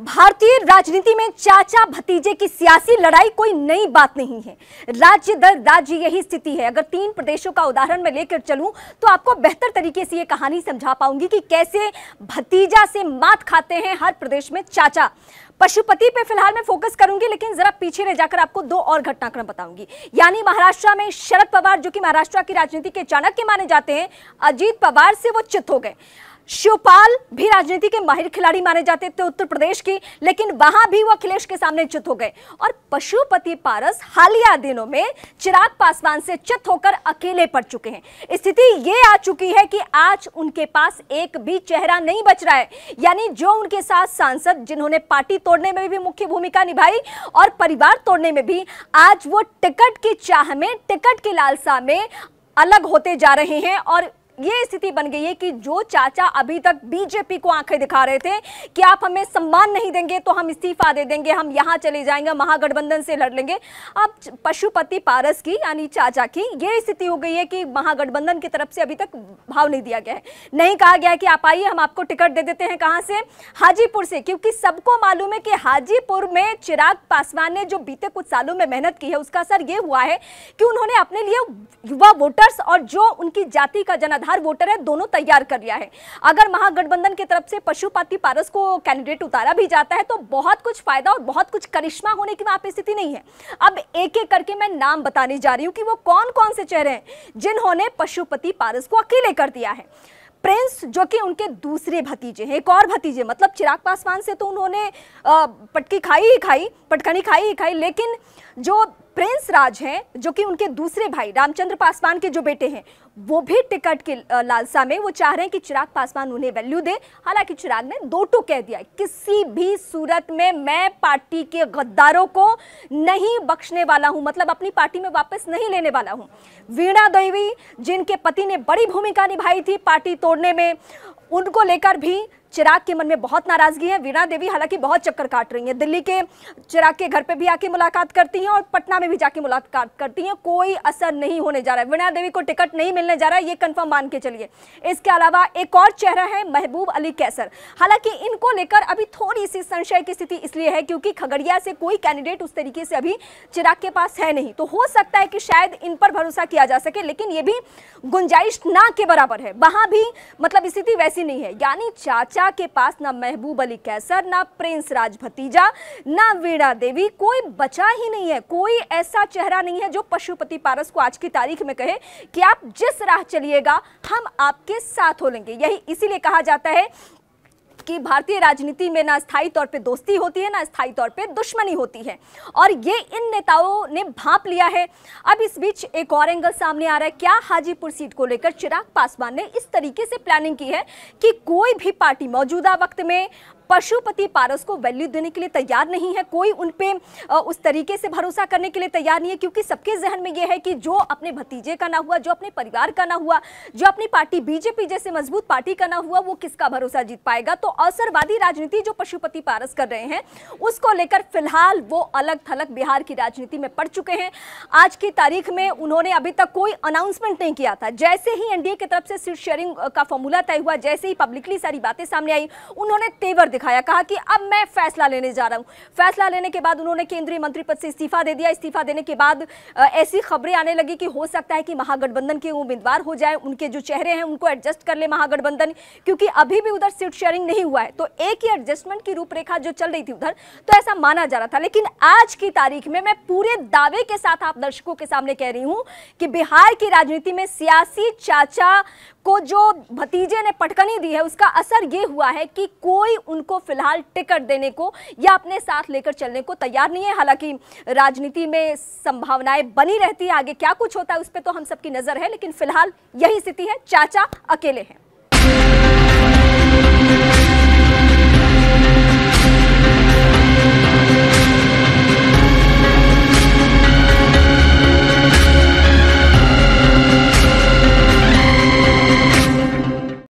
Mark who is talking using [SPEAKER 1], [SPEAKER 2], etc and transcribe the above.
[SPEAKER 1] भारतीय राजनीति में चाचा भतीजे की सियासी लड़ाई कोई नई बात नहीं है राज्य दर राज्य यही स्थिति है अगर तीन प्रदेशों का उदाहरण मैं लेकर चलूं तो आपको बेहतर तरीके से ये कहानी समझा पाऊंगी कि कैसे भतीजा से मात खाते हैं हर प्रदेश में चाचा पशुपति पे फिलहाल मैं फोकस करूंगी लेकिन जरा पीछे रह जाकर आपको दो और घटनाक्रम बताऊंगी यानी महाराष्ट्र में शरद पवार जो कि महाराष्ट्र की राजनीति के चाणक्य माने जाते हैं अजीत पवार से वो चित हो गए शिवपाल भी राजनीति के माहिर खिलाड़ी माने जाते थे उत्तर प्रदेश की लेकिन वहां भी वो अखिलेश के सामने चित हो गए और पशुपति पारस हालिया दिनों में चिराग पासवान से चित होकर अकेले पड़ चुके हैं स्थिति ये आ चुकी है कि आज उनके पास एक भी चेहरा नहीं बच रहा है यानी जो उनके साथ सांसद जिन्होंने पार्टी तोड़ने में भी मुख्य भूमिका निभाई और परिवार तोड़ने में भी आज वो टिकट की चाह में टिकट की लालसा में अलग होते जा रहे हैं और ये स्थिति बन गई है कि जो चाचा अभी तक बीजेपी को आंखें दिखा रहे थे कि आप हमें सम्मान नहीं देंगे तो हम इस्तीफा दे देंगे हम यहां चले जाएंगे महागठबंधन से लड़ लेंगे अब पशुपति पारस की यानी चाचा की ये स्थिति हो गई है कि महागठबंधन की तरफ से अभी तक भाव नहीं दिया गया है नहीं कहा गया कि आप आइए हम आपको टिकट दे देते हैं कहां से हाजीपुर से क्योंकि सबको मालूम है कि हाजीपुर में चिराग पासवान ने जो बीते कुछ सालों में मेहनत की है उसका असर यह हुआ है कि उन्होंने अपने लिए युवा वोटर्स और जो उनकी जाति का जनाधार आधार वोटर है दोनों तैयार कर लिया है अगर महागठबंधन की तरफ से पशुपति पारस को कैंडिडेट उतारा भी जाता है तो बहुत कुछ फायदा और बहुत कुछ करिश्मा होने की वहां पर स्थिति नहीं है अब एक एक करके मैं नाम बताने जा रही हूं कि वो कौन कौन से चेहरे हैं जिन्होंने पशुपति पारस को अकेले कर दिया है प्रिंस जो कि उनके दूसरे भतीजे हैं एक और भतीजे मतलब चिराग पासवान से तो उन्होंने पटकी खाई ही खाई पटखनी खाई ही खाई लेकिन जो प्रिंस राज हैं जो कि उनके दूसरे भाई रामचंद्र पासवान के जो बेटे हैं वो भी टिकट की लालसा में वो चाह रहे हैं कि चिराग पासवान उन्हें वैल्यू दे हालांकि चिराग ने दो टू कह दिया किसी भी सूरत में मैं पार्टी के गद्दारों को नहीं बख्शने वाला हूं मतलब अपनी पार्टी में वापस नहीं लेने वाला हूं वीणा देवी जिनके पति ने बड़ी भूमिका निभाई थी पार्टी तोड़ने में उनको लेकर भी चिराग के मन में बहुत नाराजगी है वीणा देवी हालांकि बहुत चक्कर काट रही हैं दिल्ली के चिराग के घर पे भी आके मुलाकात करती हैं और पटना में भी जाके मुलाकात करती हैं कोई असर नहीं होने जा रहा है वीणा देवी को टिकट नहीं मिलने जा रहा है ये कंफर्म मान के चलिए इसके अलावा एक और चेहरा है महबूब अली कैसर हालांकि इनको लेकर अभी थोड़ी सी संशय की स्थिति इसलिए है क्योंकि खगड़िया से कोई कैंडिडेट उस तरीके से अभी चिराग के पास है नहीं तो हो सकता है कि शायद इन पर भरोसा किया जा सके लेकिन ये भी गुंजाइश ना के बराबर है वहाँ भी मतलब स्थिति वैसी ही नहीं है यानी चाचा के पास ना महबूब अली कैसर ना प्रिंस राज भतीजा ना वीणा देवी कोई बचा ही नहीं है कोई ऐसा चेहरा नहीं है जो पशुपति पारस को आज की तारीख में कहे कि आप जिस राह चलिएगा हम आपके साथ हो लेंगे यही इसीलिए कहा जाता है की भारतीय राजनीति में ना स्थायी तौर पे दोस्ती होती है ना स्थायी तौर पे दुश्मनी होती है और ये इन नेताओं ने भाप लिया है अब इस बीच एक और एंगल सामने आ रहा है क्या हाजीपुर सीट को लेकर चिराग पासवान ने इस तरीके से प्लानिंग की है कि कोई भी पार्टी मौजूदा वक्त में पशुपति पारस को वैल्यू देने के लिए तैयार नहीं है कोई उन उस तरीके से भरोसा करने के लिए तैयार नहीं है क्योंकि सबके जहन में यह है कि जो अपने भतीजे का ना हुआ जो अपने परिवार का ना हुआ जो अपनी पार्टी बीजेपी जैसे मजबूत पार्टी का ना हुआ वो किसका भरोसा जीत पाएगा तो असरवादी राजनीति जो पशुपति पारस कर रहे हैं उसको लेकर फिलहाल वो अलग थलग बिहार की राजनीति में पड़ चुके हैं आज की तारीख में उन्होंने अभी तक कोई अनाउंसमेंट नहीं किया था जैसे ही एनडीए की तरफ से सीट शेयरिंग का फॉर्मूला तय हुआ जैसे ही पब्लिकली सारी बातें सामने आई उन्होंने तेवर दिखा दिखाया कहा कि अब मैं फैसला लेने जा रहा हूं फैसला लेने के बाद उन्होंने केंद्रीय मंत्री पद से इस्तीफा दे दिया इस्तीफा देने के बाद ऐसी खबरें आने लगी कि हो सकता है कि महागठबंधन के उम्मीदवार हो जाए उनके जो चेहरे हैं उनको एडजस्ट कर ले महागठबंधन क्योंकि अभी भी उधर सीट शेयरिंग नहीं हुआ है तो एक ही एडजस्टमेंट की रूपरेखा जो चल रही थी उधर तो ऐसा माना जा रहा था लेकिन आज की तारीख में मैं पूरे दावे के साथ आप दर्शकों के सामने कह रही हूं कि बिहार की राजनीति में सियासी चाचा को जो भतीजे ने पटकनी दी है उसका असर यह हुआ है कि कोई उन को फिलहाल टिकट देने को या अपने साथ लेकर चलने को तैयार नहीं है हालांकि राजनीति में संभावनाएं बनी रहती है आगे क्या कुछ होता है उस पर तो हम सबकी नजर है लेकिन फिलहाल यही स्थिति है चाचा अकेले हैं